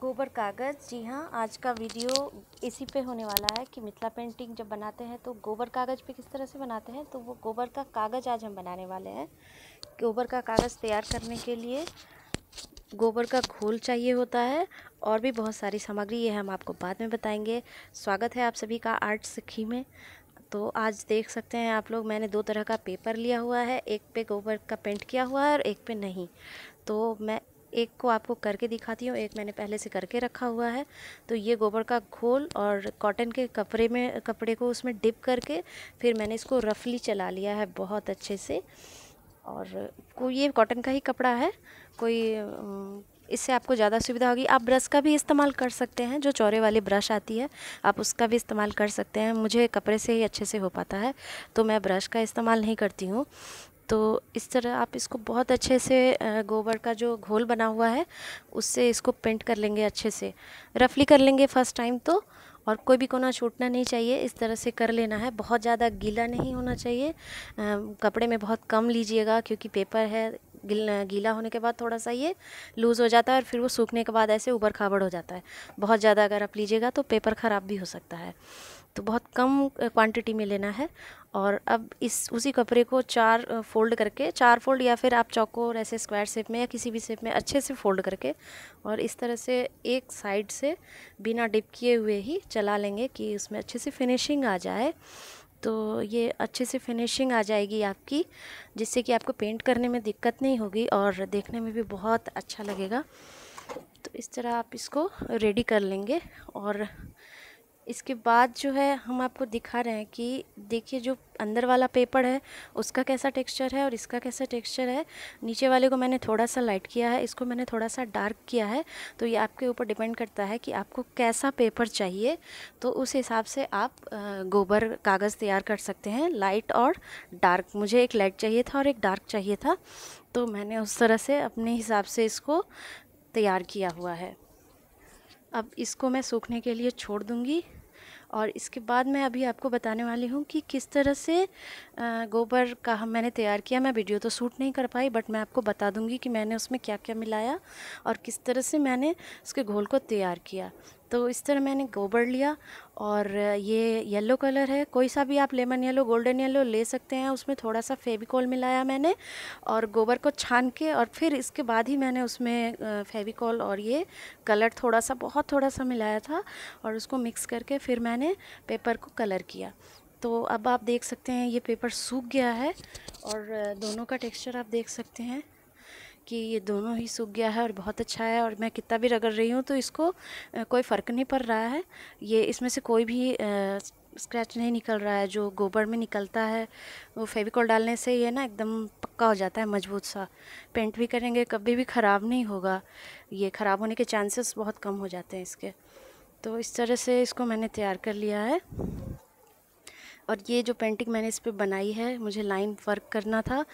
गोबर कागज़ जी हाँ आज का वीडियो इसी पे होने वाला है कि मिथिला पेंटिंग जब बनाते हैं तो गोबर कागज़ पे किस तरह से बनाते हैं तो वो गोबर का कागज़ आज हम बनाने वाले हैं गोबर का कागज़ तैयार करने के लिए गोबर का घोल चाहिए होता है और भी बहुत सारी सामग्री ये हम आपको बाद में बताएंगे स्वागत है आप सभी का आर्ट सिक्खी में तो आज देख सकते हैं आप लोग मैंने दो तरह का पेपर लिया हुआ है एक पे गोबर का पेंट किया हुआ है और एक पे नहीं तो मैं एक को आपको करके दिखाती हूँ एक मैंने पहले से करके रखा हुआ है तो ये गोबर का घोल और कॉटन के कपड़े में कपड़े को उसमें डिप करके फिर मैंने इसको रफली चला लिया है बहुत अच्छे से और को ये कॉटन का ही कपड़ा है कोई इससे आपको ज़्यादा सुविधा होगी आप ब्रश का भी इस्तेमाल कर सकते हैं जो चौरे वाली ब्रश आती है आप उसका भी इस्तेमाल कर सकते हैं मुझे कपड़े से ही अच्छे से हो पाता है तो मैं ब्रश का इस्तेमाल नहीं करती हूँ तो इस तरह आप इसको बहुत अच्छे से गोबर का जो घोल बना हुआ है उससे इसको पेंट कर लेंगे अच्छे से रफली कर लेंगे फर्स्ट टाइम तो और कोई भी कोना छूटना नहीं चाहिए इस तरह से कर लेना है बहुत ज़्यादा गीला नहीं होना चाहिए कपड़े में बहुत कम लीजिएगा क्योंकि पेपर है गीला होने के बाद थोड़ा सा ये लूज़ हो जाता है और फिर वो सूखने के बाद ऐसे ऊबर खाबड़ हो जाता है बहुत ज़्यादा अगर आप लीजिएगा तो पेपर ख़राब भी हो सकता है तो बहुत कम क्वांटिटी में लेना है और अब इस उसी कपड़े को चार फोल्ड करके चार फोल्ड या फिर आप चौकोर ऐसे स्क्वायर शेप में या किसी भी शेप में अच्छे से फोल्ड करके और इस तरह से एक साइड से बिना डिप किए हुए ही चला लेंगे कि उसमें अच्छे से फिनिशिंग आ जाए तो ये अच्छे से फिनिशिंग आ जाएगी आपकी जिससे कि आपको पेंट करने में दिक्कत नहीं होगी और देखने में भी बहुत अच्छा लगेगा तो इस तरह आप इसको रेडी कर लेंगे और इसके बाद जो है हम आपको दिखा रहे हैं कि देखिए जो अंदर वाला पेपर है उसका कैसा टेक्सचर है और इसका कैसा टेक्सचर है नीचे वाले को मैंने थोड़ा सा लाइट किया है इसको मैंने थोड़ा सा डार्क किया है तो ये आपके ऊपर डिपेंड करता है कि आपको कैसा पेपर चाहिए तो उस हिसाब से आप गोबर कागज़ तैयार कर सकते हैं लाइट और डार्क मुझे एक लाइट चाहिए था और एक डार्क चाहिए था तो मैंने उस तरह से अपने हिसाब से इसको तैयार किया हुआ है अब इसको मैं सूखने के लिए छोड़ दूँगी और इसके बाद मैं अभी आपको बताने वाली हूँ कि किस तरह से गोबर का हम मैंने तैयार किया मैं वीडियो तो शूट नहीं कर पाई बट मैं आपको बता दूँगी कि मैंने उसमें क्या क्या मिलाया और किस तरह से मैंने उसके घोल को तैयार किया तो इस तरह मैंने गोबर लिया और ये येलो कलर है कोई सा भी आप लेमन येलो गोल्डन येलो ले सकते हैं उसमें थोड़ा सा फेविकॉल मिलाया मैंने और गोबर को छान के और फिर इसके बाद ही मैंने उसमें फेविकॉल और ये कलर थोड़ा सा बहुत थोड़ा सा मिलाया था और उसको मिक्स करके फिर मैंने पेपर को कलर किया तो अब आप देख सकते हैं ये पेपर सूख गया है और दोनों का टेक्सचर आप देख सकते हैं कि ये दोनों ही सूख गया है और बहुत अच्छा है और मैं कितना भी रगड़ रही हूँ तो इसको कोई फ़र्क नहीं पड़ रहा है ये इसमें से कोई भी स्क्रैच नहीं निकल रहा है जो गोबर में निकलता है वो फेविकॉल डालने से ये ना एकदम पक्का हो जाता है मजबूत सा पेंट भी करेंगे कभी भी ख़राब नहीं होगा ये ख़राब होने के चांसेस बहुत कम हो जाते हैं इसके तो इस तरह से इसको मैंने तैयार कर लिया है और ये जो पेंटिंग मैंने इस पर बनाई है मुझे लाइन वर्क करना था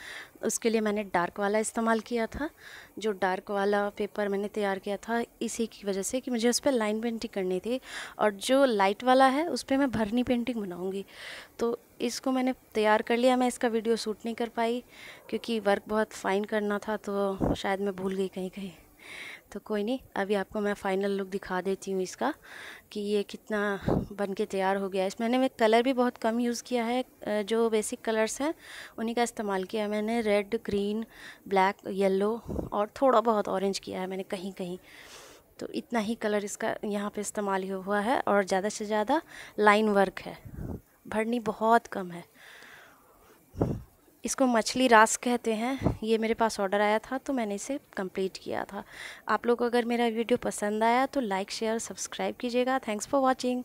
उसके लिए मैंने डार्क वाला इस्तेमाल किया था जो डार्क वाला पेपर मैंने तैयार किया था इसी की वजह से कि मुझे उस पर लाइन पेंटिंग करनी थी और जो लाइट वाला है उस पर मैं भरनी पेंटिंग बनाऊँगी तो इसको मैंने तैयार कर लिया मैं इसका वीडियो शूट नहीं कर पाई क्योंकि वर्क बहुत फ़ाइन करना था तो शायद मैं भूल गई कहीं कहीं तो कोई नहीं अभी आपको मैं फ़ाइनल लुक दिखा देती हूँ इसका कि ये कितना बन के तैयार हो गया है इसमें मैंने कलर भी बहुत कम यूज़ किया है जो बेसिक कलर्स हैं उन्हीं का इस्तेमाल किया है मैंने रेड ग्रीन ब्लैक येलो और थोड़ा बहुत ऑरेंज किया है मैंने कहीं कहीं तो इतना ही कलर इसका यहाँ पर इस्तेमाल हुआ है और ज़्यादा से ज़्यादा लाइन वर्क है भरनी बहुत कम है इसको मछली रास कहते हैं ये मेरे पास ऑर्डर आया था तो मैंने इसे कंप्लीट किया था आप लोग अगर मेरा वीडियो पसंद आया तो लाइक शेयर सब्सक्राइब कीजिएगा थैंक्स फॉर वॉचिंग